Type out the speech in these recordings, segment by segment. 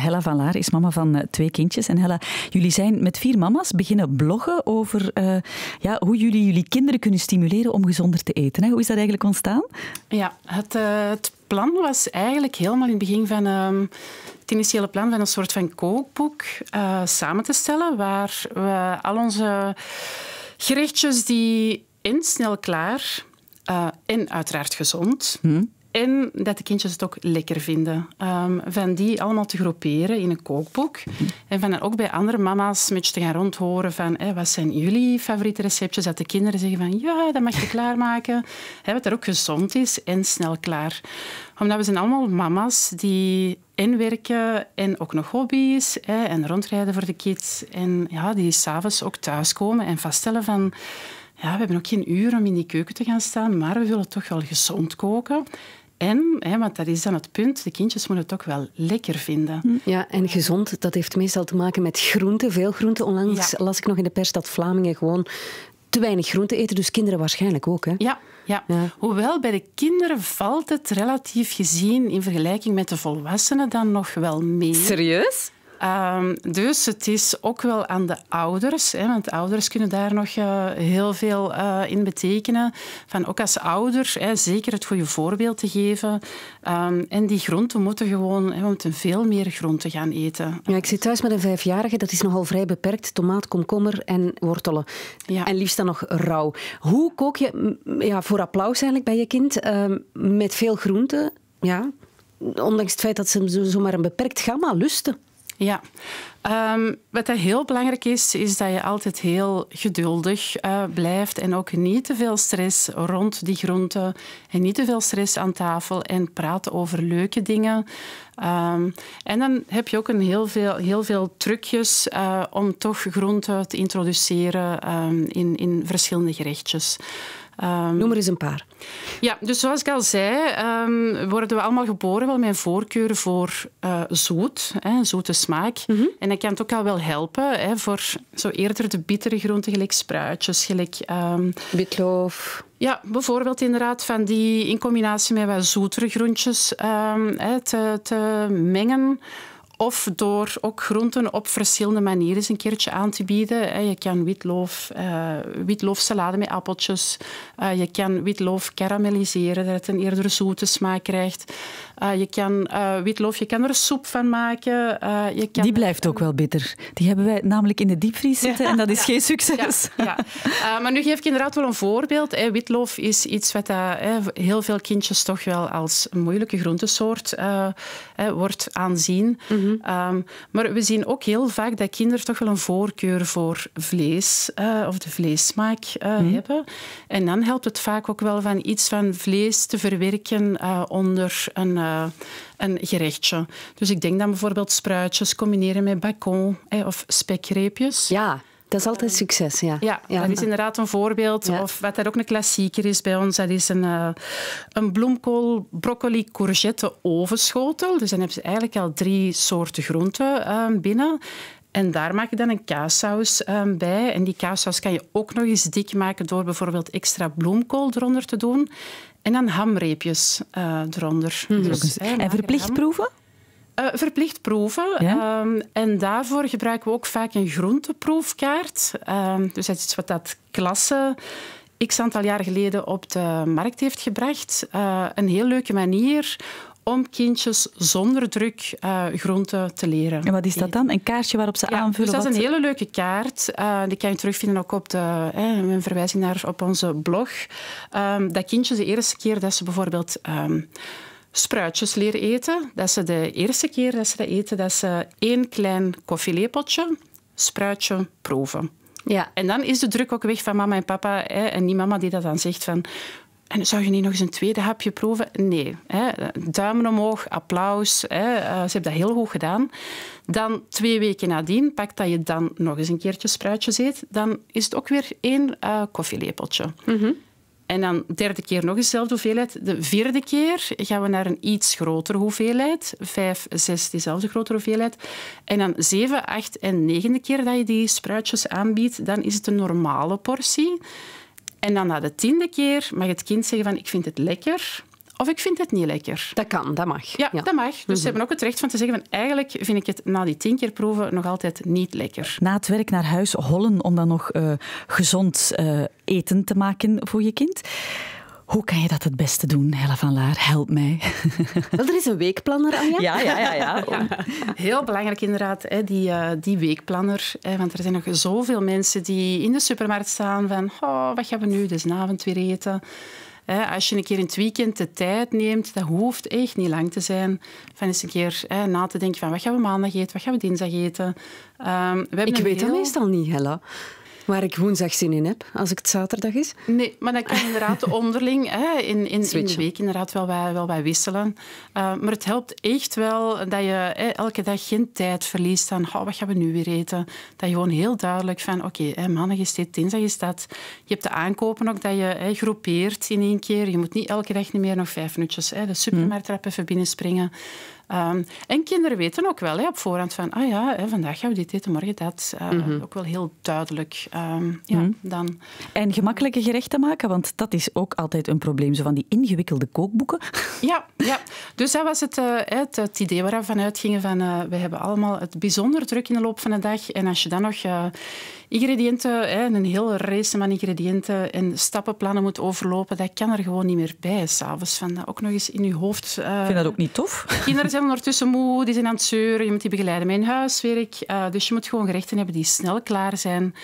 Hella van Laar is mama van eh, twee kindjes. En Hella, jullie zijn met vier mama's beginnen bloggen over eh, ja, hoe jullie jullie kinderen kunnen stimuleren om gezonder te eten. Hoe is dat eigenlijk ontstaan? Ja, het, eh, het plan was eigenlijk helemaal in het begin van... Ehm, het initiële plan van een soort van kookboek samen te stellen, waar we al onze gerechtjes die in snel klaar en uiteraard gezond... Hmm en dat de kindjes het ook lekker vinden. Ehm, van die allemaal te groeperen in een kookboek. En van dan ook bij andere mama's met te gaan rondhoren van wat zijn jullie favoriete receptjes? Dat de kinderen zeggen van ja, dat mag je klaarmaken. Hey, wat er ook gezond is en snel klaar. Omdat we zijn allemaal mama's die en werken en ook nog hobby's hey, en rondrijden voor de kids. En ja, die s'avonds ook thuiskomen en vaststellen van... Ja, we hebben ook geen uur om in die keuken te gaan staan, maar we willen toch wel gezond koken. En, hè, want dat is dan het punt, de kindjes moeten het ook wel lekker vinden. Hm. Ja, en gezond, dat heeft meestal te maken met groenten, veel groenten. Onlangs las ik nog in de pers dat Vlamingen gewoon te weinig groente eten, dus kinderen waarschijnlijk ook. Hè? Ja, ja. ja. hoewel bij de kinderen valt het relatief gezien in vergelijking met de volwassenen dan nog wel mee. Serieus? Ehm, dus het is ook wel aan de ouders, hè, want ouders kunnen daar nog eh, heel veel eh, in betekenen. Van ook als ouder hè, zeker het goede voorbeeld te geven. Ehm, en die groenten moeten gewoon, hè, we moeten veel meer groenten gaan eten. Ja, ik zit thuis met een vijfjarige, dat is nogal vrij beperkt. Tomaat, komkommer en wortelen. Ja. En liefst dan nog rauw. Hoe kook je, ja, voor applaus eigenlijk bij je kind, ehm, met veel groenten, ja, ondanks het feit dat ze zomaar een beperkt gamma lusten? Ja, um, wat heel belangrijk is, is dat je altijd heel geduldig eh, blijft en ook niet te veel stress rond die groenten en niet te veel stress aan tafel en praten over leuke dingen. Ehm, en dan heb je ook een heel, veel, heel veel trucjes eh, om toch groenten te introduceren ehm, in, in verschillende gerechtjes. Ehm, Noem er eens een paar. Ja, dus zoals ik al zei, ehm, worden we allemaal geboren wel met een voorkeur voor eh, zoet, hè, zoete smaak. Mhm. En dat kan het ook al wel helpen hè, voor zo eerder de bittere groenten, gelijk spruitjes, gelijk... Um, Bitloof. Ja, bijvoorbeeld inderdaad van die in combinatie met wat zoetere groentjes hè, te, te mengen of door ook groenten op verschillende manieren eens een keertje aan te bieden. Eh, je kan witloof, uh, witloofsalade met appeltjes. Eh, je kan witloof karamelliseren, dat het een eerdere zoete smaak krijgt. je kan witloof, je kan er soep van maken. Je kan... Die blijft ook wel bitter. Die hebben wij namelijk in de diepvries zitten en dat is geen succes. Ja. maar nu geef ik inderdaad wel een voorbeeld. Hè. Witloof is iets wat heel veel kindjes toch wel als een moeilijke groentesoort wordt aanzien. Mhm. Ehm, maar we zien ook heel vaak dat kinderen toch wel een voorkeur voor vlees eh, of de vleessmaak eh, mhm. hebben. En dan helpt het vaak ook wel van iets van vlees te verwerken eh, onder een, een gerechtje. Dus ik denk dan bijvoorbeeld spruitjes combineren met bacon of spekreepjes. Ja, dat is altijd eh, succes, ja. Ja, dat is inderdaad een voorbeeld. Of wat daar ook een klassieker is bij ons, dat is een, eh, een bloemkool, broccoli, courgette ovenschotel. Dus dan heb je eigenlijk al drie soorten groenten ehm, binnen. En daar maak je dan een kaassaus ehm, bij. En die kaassaus kan je ook nog eens dik maken door bijvoorbeeld extra bloemkool eronder te doen. En dan hamreepjes eh, eronder. Mhm. Dus, en verplicht proeven? Eh, verplicht proeven. Ehm, en daarvoor gebruiken we ook vaak een groenteproefkaart. Ehm, dus dat is iets wat dat klasse x aantal jaar geleden op de markt heeft gebracht. Eh, een heel leuke manier om kindjes zonder druk eh, groenten te leren. En wat is dat dan? Een kaartje waarop ze ja, dus aanvullen? Dus dat is een hele leuke kaart. die kan je terugvinden ook op de, een verwijzing naar op onze blog. Ehm, dat kindjes de eerste keer dat ze bijvoorbeeld spruitjes leren eten. Dat ze de eerste keer dat ze dat eten, dat ze één klein koffielepeltje, spruitje, proeven. Ja. En dan is de druk ook weg van mama en papa. Hè, en die mama die dat dan zegt van... En zou je niet nog eens een tweede hapje proeven? Nee. Hè, duimen omhoog, applaus. Hè, eh, ze hebben dat heel goed gedaan. Dan twee weken nadien, pak dat je dan nog eens een keertje spruitjes eet. Dan is het ook weer één eh, koffielepeltje. Mm en dan derde keer nog dezelfde hoeveelheid. De vierde keer gaan we naar een iets grotere hoeveelheid. Vijf, zes, diezelfde grotere hoeveelheid. En dan zeven, acht en negende keer dat je die spruitjes aanbiedt, dan is het een normale portie. En dan na de tiende keer mag het kind zeggen van ik vind het lekker, of ik vind het niet lekker. Dat kan, dat mag. Ja, dat mag. Dus ze hebben ook het recht van te zeggen van eigenlijk vind ik het na die tien keer proeven nog altijd niet lekker. Na het werk naar huis hollen om dan nog eh, gezond eh, eten te maken voor je kind. Hoe kan je dat het beste doen, Hella van Laar? Help mij. Wel, er is een weekplanner, Anja. Ja, ja, ja. ja. Heel belangrijk inderdaad, die, eh, die weekplanner. want er zijn nog zoveel mensen die in de supermarkt staan van oh, wat gaan we nu dus avond weer eten? als je een keer in het weekend de tijd neemt, dat hoeft echt niet lang te zijn, van eens een keer na te denken van wat gaan we maandag eten, wat gaan we dinsdag eten. Ehm, we ik weet het meestal niet, Hella waar ik woensdag zin in heb, als ik het zaterdag is. Nee, maar dan kan inderdaad onderling hè, in, in, in, de week inderdaad wel bij, wel bij wisselen. Eh, maar het helpt echt wel dat je hè, elke dag geen tijd verliest aan oh, wat gaan we nu weer eten. Dat je gewoon heel duidelijk van oké, okay, maandag is dit, dinsdag is dat. Je hebt de aankopen ook dat je hè, groepeert in één keer. Je moet niet elke dag niet meer nog vijf minuutjes hè, de supermarkt even binnenspringen. Ehm, en kinderen weten ook wel hè, op voorhand van, ah ja, hè, vandaag gaan we dit eten, morgen dat. Ehm, mhm. Ook wel heel duidelijk. Ehm, ja, mhm. dan. En gemakkelijke gerechten maken, want dat is ook altijd een probleem, zo van die ingewikkelde kookboeken. Ja, ja. dus dat was het, eh, het, het, idee waar we vanuit gingen van, eh, we hebben allemaal het bijzonder druk in de loop van de dag. En als je dan nog eh, ingrediënten, hè, een hele race van ingrediënten en stappenplannen moet overlopen, dat kan er gewoon niet meer bij s'avonds. Van dat eh, ook nog eens in je hoofd. Uh, eh, ik vind dat ook niet tof. Kinderen zijn ondertussen moe, die zijn aan het zeuren, je moet die begeleiden met hun huiswerk. Eh, dus je moet gewoon gerechten hebben die snel klaar zijn.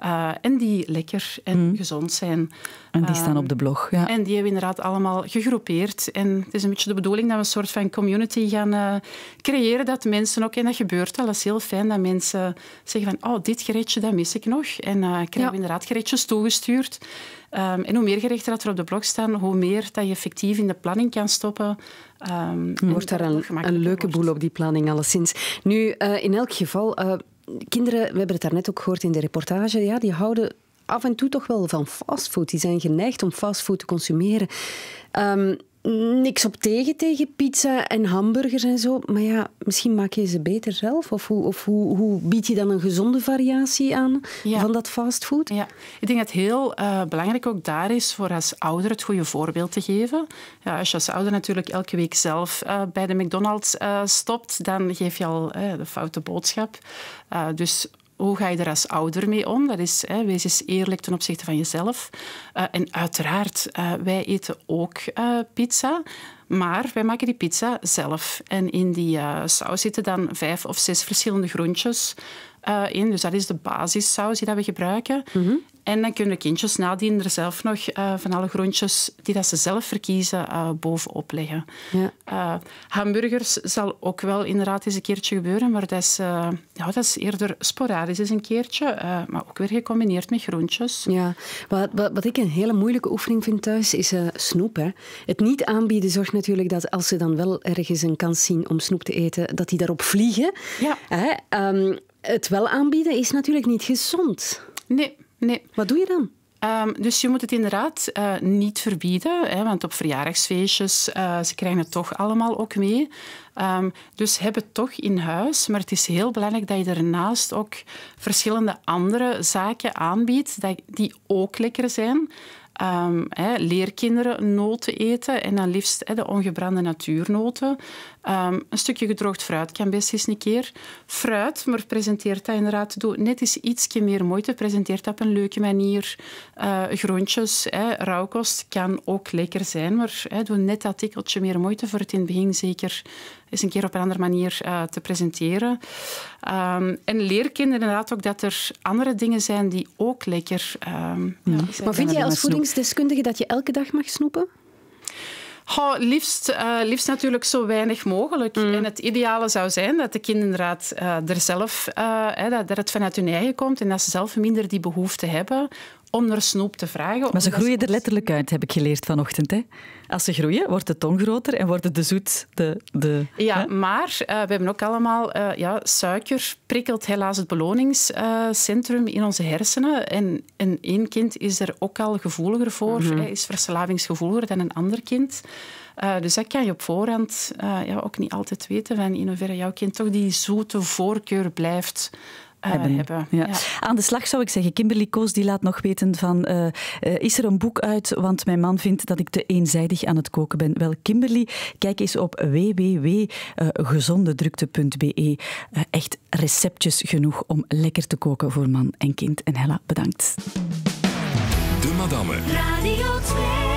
Eh, en die lekker en mm. gezond zijn. En die staan ehm, op de blog. Ja. En die hebben we inderdaad allemaal gegroepeerd. En het is een beetje de bedoeling dat we een soort van community gaan eh, creëren. Dat mensen ook, en dat gebeurt wel dat is heel fijn, dat mensen zeggen van, oh, dit gerechtje, dat mis ik nog. En uh, krijgen we inderdaad gerechtjes toegestuurd. Um, en hoe meer gerechten dat er op de blog staan, hoe meer dat je effectief in de planning kan stoppen. Ehm, wordt daar een, een leuke boel op die planning, alleszins. Nu, in elk geval, kinderen, we hebben het daarnet ook gehoord in de reportage, ja, die houden af en toe toch wel van fastfood. Die zijn geneigd om fastfood te consumeren. Ehm, niks op tegen tegen pizza en hamburgers en zo. Maar ja, misschien maak je ze beter zelf. Of hoe, of hoe, hoe bied je dan een gezonde variatie aan van dat fastfood? Ja, ik denk dat het heel uh, belangrijk ook daar is voor als ouder het goede voorbeeld te geven. Ja, als je als ouder natuurlijk elke week zelf eh, bij de McDonald's eh, stopt, dan geef je al de foute boodschap. dus hoe ga je er als ouder mee om? Dat is, hè, wees eens eerlijk ten opzichte van jezelf. Eh, en uiteraard, eh, wij eten ook eh, pizza. Maar wij maken die pizza zelf. En in die saus zitten dan vijf of zes verschillende groentjes in. Dus dat is de basissaus die we gebruiken. Mhm. En dan kunnen kindjes nadien er zelf nog eh, van alle groentjes die dat ze zelf verkiezen eh, bovenop leggen. Ja. Eh, hamburgers zal ook wel inderdaad eens een keertje gebeuren, maar dat is, ja, dat is eerder sporadisch eens een keertje, maar ook weer gecombineerd met groentjes. Ja. Wat, wat, wat, ik een hele moeilijke oefening vind thuis is snoep. Hè. Het niet aanbieden zorgt natuurlijk dat als ze dan wel ergens een kans zien om snoep te eten, dat die daarop vliegen. Ja. Hè? Ehm, het wel aanbieden is natuurlijk niet gezond. Nee nee. Wat doe je dan? Ehm, dus je moet het inderdaad eh, niet verbieden, hè, want op verjaardagsfeestjes, uh, ze krijgen het toch allemaal ook mee. Ehm, dus heb het toch in huis, maar het is heel belangrijk dat je daarnaast ook verschillende andere zaken aanbiedt die ook lekker zijn. Um, ehm, he, leerkinderen noten eten en dan liefst de ongebrande natuurnoten. Ehm, een stukje gedroogd fruit kan best eens een keer. Fruit, maar presenteert dat inderdaad, doe net iets ietsje meer moeite, presenteert dat op een leuke manier. Uh, groentjes, rauwkost kan ook lekker zijn, maar doe net dat tikkeltje meer moeite voor het in het begin zeker is een keer op een andere manier eh, te presenteren. Ehm, en leer kinderen inderdaad ook dat er andere dingen zijn die ook lekker ehm, mm. Maar vind jij als voedingsdeskundige dat je elke dag mag snoepen? Oh, liefst, eh, liefst natuurlijk zo weinig mogelijk. Mm. En het ideale zou zijn dat de kinderen inderdaad eh, er zelf, hè, dat, dat, het vanuit hun eigen komt en dat ze zelf minder die behoefte hebben om naar snoep te vragen. Maar ze groeien er letterlijk uit, heb ik geleerd vanochtend. Hè? Als ze groeien, wordt de tong groter en worden de zoet. De, de, ja, maar eh, we hebben ook allemaal... Eh, ja, suiker prikkelt helaas het beloningscentrum in onze hersenen. En een één kind is er ook al gevoeliger voor, mm is verslavingsgevoeliger dan een ander kind. Eh, dus dat kan je op voorhand ja, ook niet altijd weten, van in hoeverre jouw kind toch die zoete voorkeur blijft eh, hebben. Ja. Aan de slag zou ik zeggen. Kimberly Koos die laat nog weten van eh, eh, is er een boek uit, want mijn man vindt dat ik te eenzijdig aan het koken ben. Wel, Kimberly, kijk eens op www.gezondedrukte.be. echt receptjes genoeg om lekker te koken voor man en kind. En Hella, bedankt. De Madame. Radio 2.